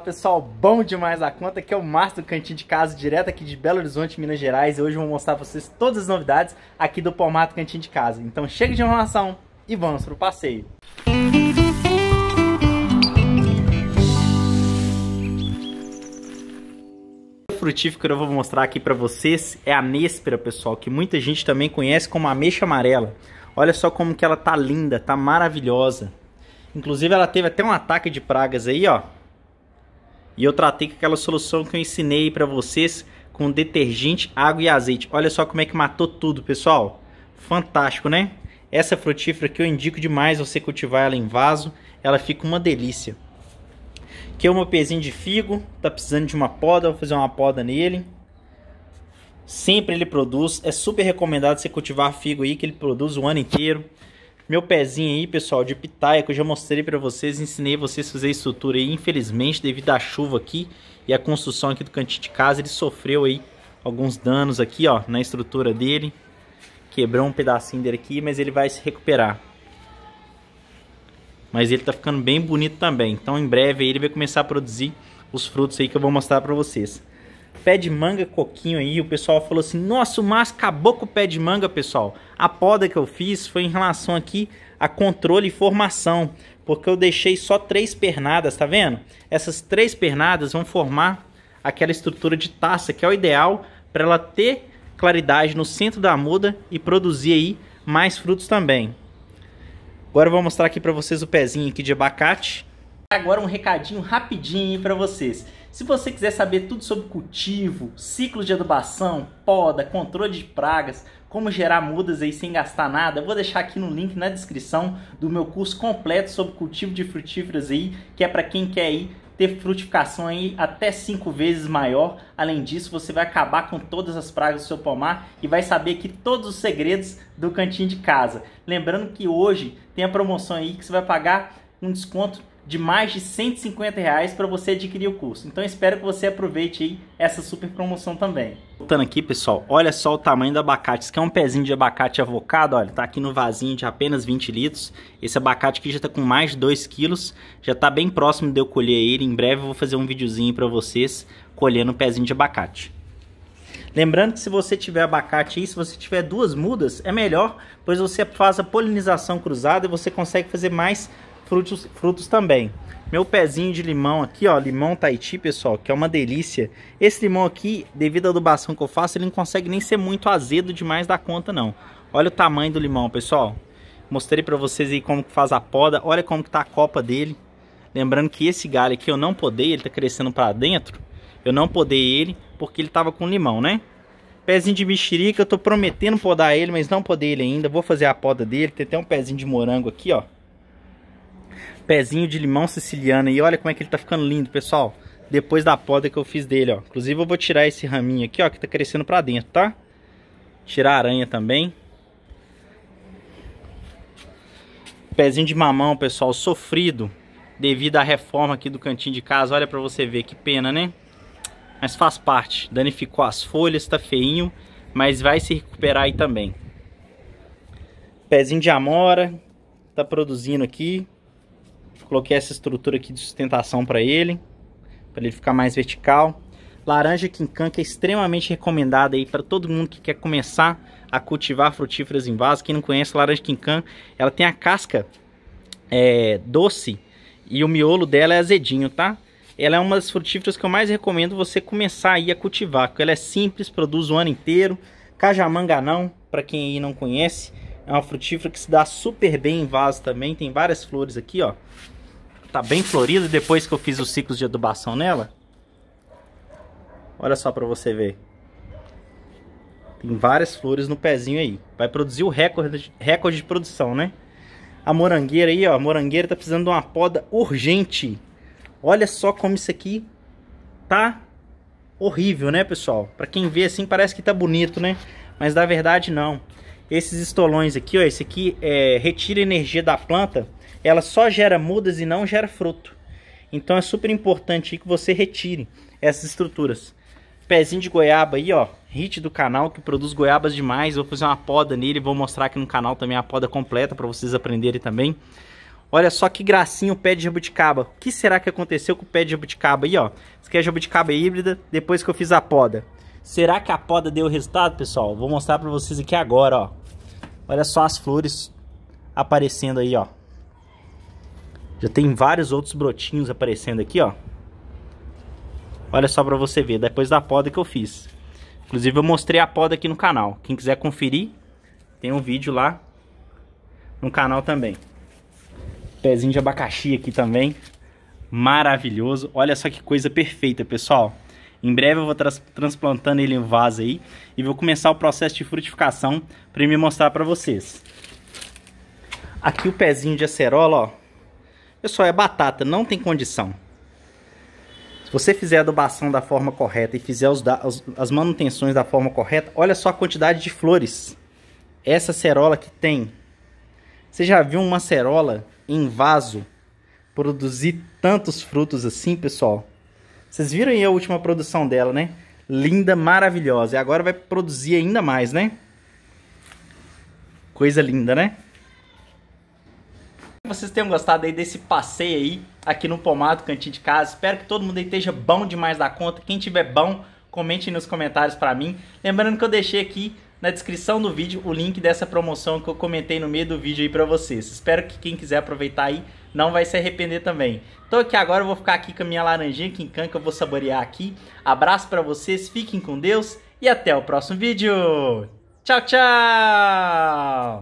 pessoal, bom demais a conta, que é o Márcio do Cantinho de Casa, direto aqui de Belo Horizonte, Minas Gerais. E hoje eu vou mostrar pra vocês todas as novidades aqui do Palmato Cantinho de Casa. Então chega de enrolação e vamos pro passeio. frutífero eu vou mostrar aqui para vocês é a néspera, pessoal, que muita gente também conhece como ameixa amarela. Olha só como que ela tá linda, tá maravilhosa. Inclusive ela teve até um ataque de pragas aí, ó. E eu tratei com aquela solução que eu ensinei para vocês com detergente, água e azeite. Olha só como é que matou tudo, pessoal. Fantástico, né? Essa frutífera que eu indico demais você cultivar ela em vaso. Ela fica uma delícia. Aqui é o meu pezinho de figo. Tá precisando de uma poda, vou fazer uma poda nele. Sempre ele produz. É super recomendado você cultivar figo aí, que ele produz o ano inteiro meu pezinho aí, pessoal, de pitaia, que eu já mostrei para vocês, ensinei vocês a fazer estrutura aí, infelizmente, devido à chuva aqui e à construção aqui do cantinho de casa, ele sofreu aí alguns danos aqui, ó, na estrutura dele, quebrou um pedacinho dele aqui, mas ele vai se recuperar. Mas ele tá ficando bem bonito também, então em breve ele vai começar a produzir os frutos aí que eu vou mostrar para vocês pé de manga coquinho aí, o pessoal falou assim, nossa, o Márcio acabou com o pé de manga, pessoal. A poda que eu fiz foi em relação aqui a controle e formação, porque eu deixei só três pernadas, tá vendo? Essas três pernadas vão formar aquela estrutura de taça, que é o ideal para ela ter claridade no centro da muda e produzir aí mais frutos também. Agora eu vou mostrar aqui para vocês o pezinho aqui de abacate. Agora um recadinho rapidinho para vocês. Se você quiser saber tudo sobre cultivo, ciclos de adubação, poda, controle de pragas, como gerar mudas aí sem gastar nada, vou deixar aqui no link na descrição do meu curso completo sobre cultivo de frutíferas aí, que é para quem quer aí ter frutificação aí até cinco vezes maior. Além disso, você vai acabar com todas as pragas do seu pomar e vai saber aqui todos os segredos do cantinho de casa. Lembrando que hoje tem a promoção aí que você vai pagar um desconto de mais de 150 reais para você adquirir o curso. Então espero que você aproveite aí essa super promoção também. Voltando aqui, pessoal, olha só o tamanho do abacate. Isso aqui é um pezinho de abacate avocado, olha, tá aqui no vasinho de apenas 20 litros. Esse abacate aqui já tá com mais de 2 quilos, já tá bem próximo de eu colher ele. Em breve eu vou fazer um videozinho para vocês colhendo o um pezinho de abacate. Lembrando que se você tiver abacate aí, se você tiver duas mudas, é melhor, pois você faz a polinização cruzada e você consegue fazer mais frutos, frutos também. Meu pezinho de limão aqui, ó, limão Tahiti, pessoal, que é uma delícia. Esse limão aqui, devido à adubação que eu faço, ele não consegue nem ser muito azedo demais da conta, não. Olha o tamanho do limão, pessoal. Mostrei pra vocês aí como que faz a poda, olha como que tá a copa dele. Lembrando que esse galho aqui eu não podei, ele tá crescendo pra dentro. Eu não podei ele porque ele tava com limão, né? Pezinho de mexerica, eu tô prometendo podar ele, mas não podei ele ainda. Vou fazer a poda dele, tem até um pezinho de morango aqui, ó pezinho de limão siciliano. E olha como é que ele tá ficando lindo, pessoal. Depois da poda que eu fiz dele, ó. Inclusive eu vou tirar esse raminho aqui, ó, que tá crescendo pra dentro, tá? Tirar a aranha também. Pezinho de mamão, pessoal, sofrido devido à reforma aqui do cantinho de casa. Olha pra você ver, que pena, né? Mas faz parte. Danificou as folhas, tá feinho, mas vai se recuperar aí também. Pezinho de amora, tá produzindo aqui. Coloquei essa estrutura aqui de sustentação para ele, para ele ficar mais vertical. Laranja quincan que é extremamente recomendada aí para todo mundo que quer começar a cultivar frutíferas em vaso. Quem não conhece laranja quincan, ela tem a casca é, doce e o miolo dela é azedinho, tá? Ela é uma das frutíferas que eu mais recomendo você começar aí a cultivar, porque ela é simples, produz o ano inteiro. Cajamanga não, para quem aí não conhece, é uma frutífera que se dá super bem em vaso também, tem várias flores aqui, ó tá bem florida depois que eu fiz os ciclos de adubação nela. Olha só para você ver. Tem várias flores no pezinho aí. Vai produzir o recorde, recorde de produção, né? A morangueira aí, ó. A morangueira tá precisando de uma poda urgente. Olha só como isso aqui tá horrível, né, pessoal? Para quem vê assim, parece que tá bonito, né? Mas na verdade, não. Esses estolões aqui, ó. Esse aqui é, retira energia da planta ela só gera mudas e não gera fruto. Então é super importante que você retire essas estruturas. Pezinho de goiaba aí, ó, hit do canal que produz goiabas demais. Vou fazer uma poda nele, vou mostrar aqui no canal também a poda completa para vocês aprenderem também. Olha só que gracinha o pé de jabuticaba. O que será que aconteceu com o pé de jabuticaba aí, ó? Isso aqui é jabuticaba híbrida, depois que eu fiz a poda. Será que a poda deu resultado, pessoal? Vou mostrar para vocês aqui agora, ó. Olha só as flores aparecendo aí, ó. Já tem vários outros brotinhos aparecendo aqui, ó. Olha só pra você ver, depois da poda que eu fiz. Inclusive eu mostrei a poda aqui no canal. Quem quiser conferir, tem um vídeo lá no canal também. Pezinho de abacaxi aqui também. Maravilhoso. Olha só que coisa perfeita, pessoal. Em breve eu vou trans transplantando ele em vaso aí e vou começar o processo de frutificação para me mostrar para vocês. Aqui o pezinho de acerola, ó. Pessoal, é batata, não tem condição. Se você fizer a adubação da forma correta e fizer os, as manutenções da forma correta, olha só a quantidade de flores. Essa cerola que tem. Você já viu uma cerola em vaso produzir tantos frutos assim, pessoal? Vocês viram aí a última produção dela, né? Linda, maravilhosa. E agora vai produzir ainda mais, né? Coisa linda, né? vocês tenham gostado aí desse passeio aí aqui no Pomado Cantinho de Casa. Espero que todo mundo aí esteja bom demais da conta. Quem tiver bom, comente nos comentários para mim. Lembrando que eu deixei aqui na descrição do vídeo o link dessa promoção que eu comentei no meio do vídeo aí para vocês. Espero que quem quiser aproveitar aí não vai se arrepender também. Tô aqui agora, eu vou ficar aqui com a minha laranjinha quincan que eu vou saborear aqui. Abraço para vocês, fiquem com Deus e até o próximo vídeo. Tchau, tchau!